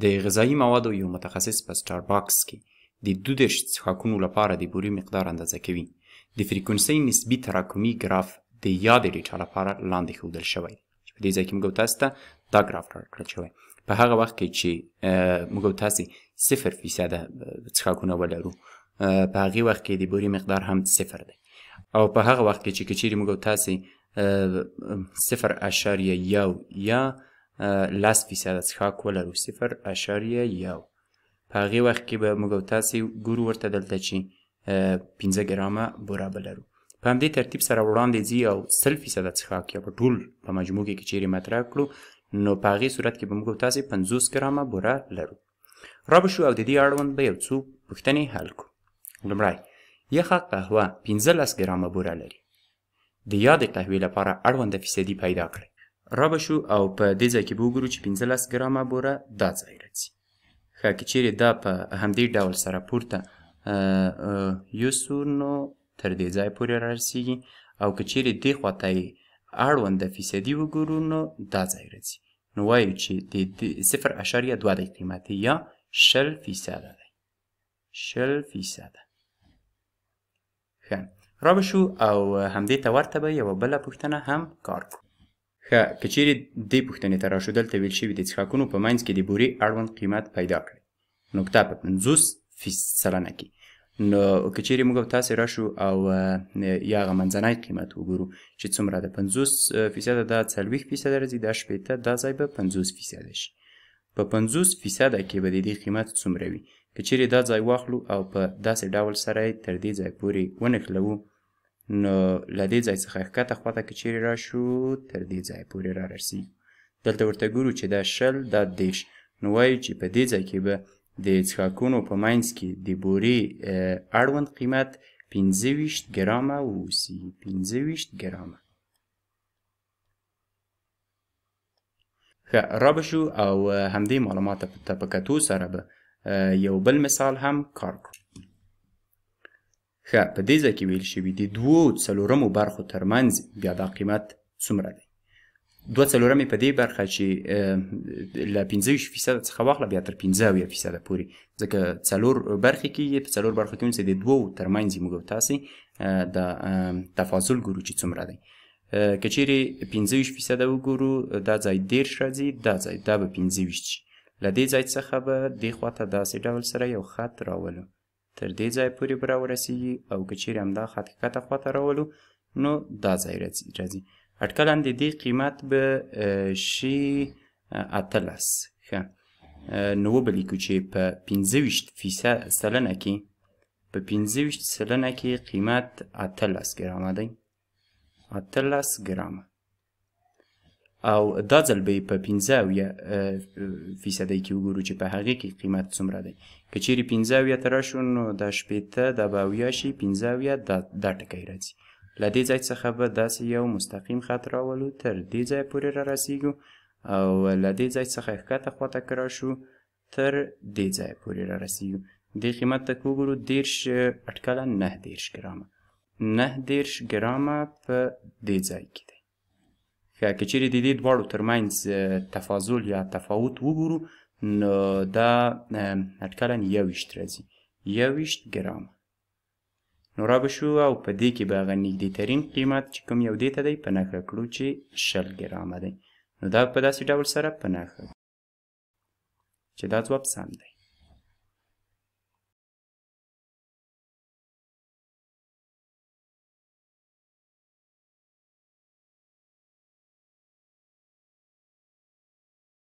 د غذایی موادو یو متخصص په سټارباکس کې د دودش څښاکونو لپاره د بوري مقدار اندازه کوي د فریکونسۍ نسبي تراکمي ګراف د یادې ډیټا لپاره لاندې ښودل شوی په دې ځای کې موږ تاسو ته دا ګراف راکړل شوی په هغه وخت کې چې موږ تاسو صفر فیصده څښاکونه ولرو په هغه وخت کې د بوري مقدار هم صفر دی او په هغه وخت کې چې کچېری موږ تاسو صفر اشاریه یو یا لاس فیصده څښاک ولرو صفر اعشاریه یو په هغې وخت کې به موږ او تاسې ګورو ورته دلته چې پنځه ګرامه بوره به لرو په همدې ترتیب سره وړاندې ځي او سل فیصده څښاک یا په ټول په مجموع کې که چیرې مطرح کړو نو په هغې صورت کې به موږ او تاسې پنځوس ګرامه بوره لرو رابه شو او د دې اړوند به یو څو پوښتنې حل کړو لومړی یخه قهوه پنځلس ګرامه بوره لري د یادې قهوې لپاره اړونده فیصدي پیدا کړئ را به شو او په دې ځای کې به وګورو چې 15 ګرامه بوره دا ځای راځي ښه که چیرې دا په همدې ډول سره پورته یوسو نو تر دې ځای پورې رارسیږي او که چیرې دې خواته یې اړونده فیصدي وګورو نو دا ځای راځي نو وایو چې د صفر اشاریه دوه دی قیمت یا شل فیصده دی شل فیصده ښه را به شو او همدې ته ورته به یوه بله پوښتنه هم کار کړو که کچیرې دې پوښتنې ته راشو دلته ویل شوي د څښاکونو په منځ کې د بورې اړوند قیمت پیدا کړئ نقطه په پنځوس سلنه کې نو که چیرې موږ تاسې راشو او یا هغه منځنی قیمت وګورو چې څومره ده پنځوس فیصده دا څلوېښت فیصده راځي دا شپېته دا ځای به پنځوس فیصده شي په پنځوس فیصده کې به د دې قیمت څومره وي که چیرې دا ځای واخلو او په داسې ډول سره یې تر دې ځای پورې ونښلوو نو له دې ځای څخه ښکته خواته که چیرې راشو تر دې ځای پورې را رسیږو دلته ورته ګورو چې دا شل دا دېرش نو وایو چې په دې ځای کې به د څښاکونو په مینځ کې د بورې اړوند قیمت پنځه ویشت ګرامه واوسي پنځه ویشت ګرامه ښه را به شو او همدې معلوماتو ته په کتو سره به یو بل مثال هم کار کړو ښه په دې ځکه ویل شوی دی دوه څلورمو برخو ترمنځ بیا دا قیمت څومره دی دوه څلورمې په دې برخه چې ل 15 فیصد څخه واخله بیا تر 15 فیصد پورې ځکه څلور برخه کې په څلور برخه کې د دوه ترمنځ موږ تاسو د تفاضل ګورو چې څومره دی که چیرې 15 فیصد وګورو دا ځای ډیر شځي دا ځای دا به 15 شي ل دې ځای څخه به د خواته داسې ډول سره یو خط راولو تر دې ځای پورې به راورسیږي او که چیرې همدا خط کښته خواته راولو نو دا ځای راځي اټکلاً د دې قیمت به شي اتلس ښه نو وبلیکو چې په پنځه ویشت سلنه کې په پنځه ویشت سلنه کې قیمت اتلس ګرامه دی اتلس ګرامه او دا ځل به په 15 یا فیصدی کې وګورو چې په هغه کې قیمت څومره دی که چیرې 15 یا تر شو نو د شپېته د باویا شي 15 یا دا ټکی راځي له دې ځای څخه به داسې یو مستقیم خط راولو تر دې ځای پورې را رسیږو او له دې ځای څخه ښکته خواته کرا شو تر دې ځای پورې را رسیږو دې قیمت ته وګورو دیرش اټکله نه دیرش ګرامه نه دیرش ګرامه په دې ځای کې که چیرې د دې دواړو ترمنځ تفاضل یا تفاوت وګورو نو دا اټکلا یوویشت راځي یوویشت ګرام نو را بشو او په دې کې به هغه نږدې ترین قیمت چې کوم یو دې ته دی په نښه کړو چې شل ګرامه دی نو دا په داسې ډول سره په نښه چې دا ځواب سم دی